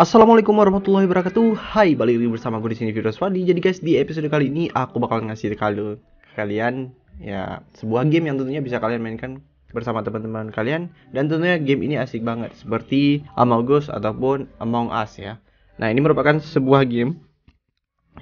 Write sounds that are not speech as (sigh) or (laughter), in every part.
Assalamualaikum warahmatullahi wabarakatuh. Hai, balik lagi bersama gue di sini Virus Wadi. Jadi guys, di episode kali ini aku bakal ngasih kalian kalian ya sebuah game yang tentunya bisa kalian mainkan bersama teman-teman kalian dan tentunya game ini asik banget seperti Among Us ataupun Among Us ya. Nah, ini merupakan sebuah game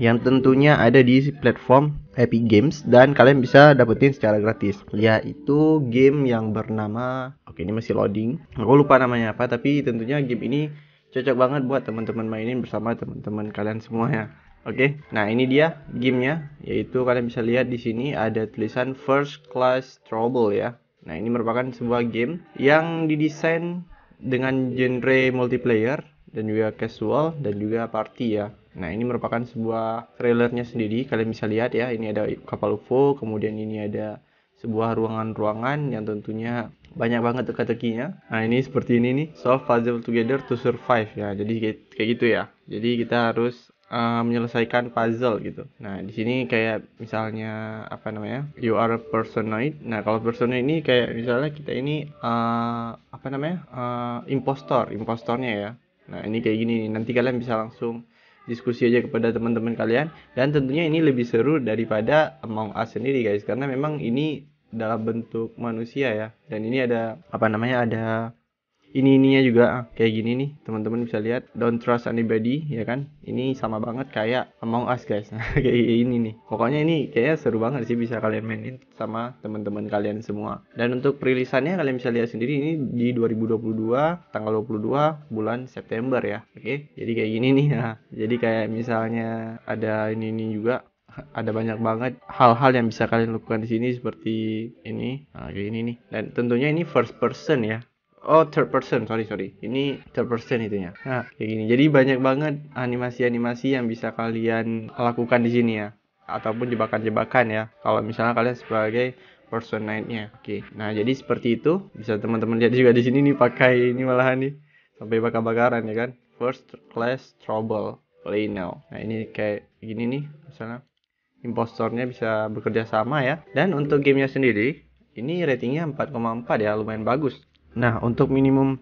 yang tentunya ada di platform Epic Games dan kalian bisa dapetin secara gratis yaitu game yang bernama oke ini masih loading aku lupa namanya apa tapi tentunya game ini cocok banget buat teman-teman mainin bersama teman-teman kalian semua ya oke nah ini dia gamenya yaitu kalian bisa lihat di sini ada tulisan first class trouble ya nah ini merupakan sebuah game yang didesain dengan genre multiplayer dan juga casual dan juga party ya Nah, ini merupakan sebuah trailernya sendiri. Kalian bisa lihat ya, ini ada kapal UFO, kemudian ini ada sebuah ruangan-ruangan yang tentunya banyak banget teka-tekinya. Nah ini seperti ini nih, solve puzzle together to survive ya. Jadi kayak gitu ya. Jadi kita harus uh, menyelesaikan puzzle gitu. Nah, di sini kayak misalnya apa namanya? You are a personoid. Nah, kalau personoid ini kayak misalnya kita ini uh, apa namanya? Uh, impostor, impostornya ya. Nah, ini kayak gini nih. Nanti kalian bisa langsung diskusi aja kepada teman-teman kalian dan tentunya ini lebih seru daripada Among Us sendiri guys karena memang ini dalam bentuk manusia ya dan ini ada apa namanya ada ini ininya juga kayak gini nih teman-teman bisa lihat don't trust anybody ya kan ini sama banget kayak Among Us guys (laughs) kayak ini nih pokoknya ini kayaknya seru banget sih bisa kalian mainin sama teman-teman kalian semua dan untuk perilisannya kalian bisa lihat sendiri ini di 2022 tanggal 22 bulan September ya oke okay? jadi kayak gini nih nah, (laughs) jadi kayak misalnya ada ini ini juga ada banyak banget hal-hal yang bisa kalian lakukan di sini seperti ini nah, kayak ini nih dan tentunya ini first person ya Oh, third person, sorry sorry. Ini third person itunya. Nah, kayak gini. Jadi banyak banget animasi-animasi yang bisa kalian lakukan di sini ya, ataupun jebakan-jebakan ya. Kalau misalnya kalian sebagai person Oke. Nah, jadi seperti itu. Bisa teman-teman lihat juga di sini nih pakai ini malahan nih sampai bakar-bakaran ya kan. First class trouble play now. Nah, ini kayak gini nih misalnya impostornya bisa bekerja sama ya. Dan untuk gamenya sendiri, ini ratingnya 4,4 ya, lumayan bagus. Nah, untuk minimum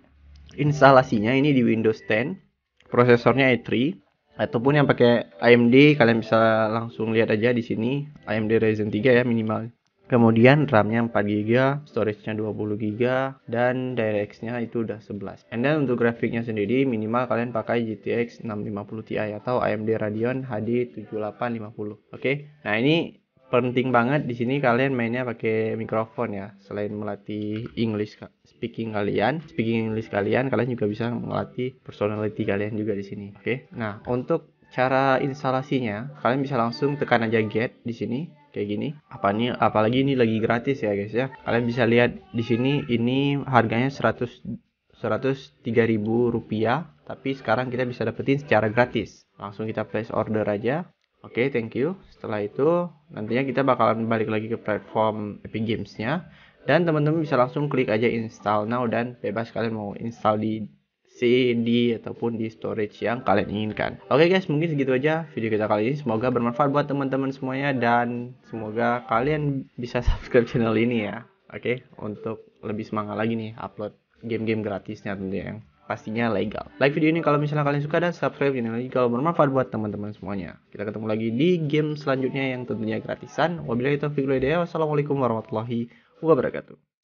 instalasinya ini di Windows 10, prosesornya i3 ataupun yang pakai AMD kalian bisa langsung lihat aja di sini AMD Ryzen 3 ya minimal. Kemudian RAM-nya 4GB, storage-nya 20 gb dan DirectX-nya itu udah 11. And then untuk grafiknya sendiri minimal kalian pakai GTX 650 Ti atau AMD Radeon HD 7850. Oke. Okay? Nah, ini penting banget di sini kalian mainnya pakai mikrofon ya selain melatih English speaking kalian speaking English kalian kalian juga bisa melatih personality kalian juga di sini oke okay? nah untuk cara instalasinya kalian bisa langsung tekan aja get di sini kayak gini apa nih apalagi ini lagi gratis ya guys ya kalian bisa lihat di sini ini harganya 100 103.000 rupiah tapi sekarang kita bisa dapetin secara gratis langsung kita place order aja Oke, okay, thank you. Setelah itu, nantinya kita bakalan balik lagi ke platform Epic Games-nya. Dan teman-teman bisa langsung klik aja install now dan bebas kalian mau install di CD ataupun di storage yang kalian inginkan. Oke okay guys, mungkin segitu aja video kita kali ini. Semoga bermanfaat buat teman-teman semuanya dan semoga kalian bisa (laughs) subscribe channel ini ya. Oke, okay? untuk lebih semangat lagi nih upload game-game gratisnya tentunya yang pastinya legal. Like video ini kalau misalnya kalian suka dan subscribe channel ini kalau bermanfaat buat teman-teman semuanya. Kita ketemu lagi di game selanjutnya yang tentunya gratisan. Wabillahi taufiq wal hidayah. Wassalamualaikum warahmatullahi wabarakatuh.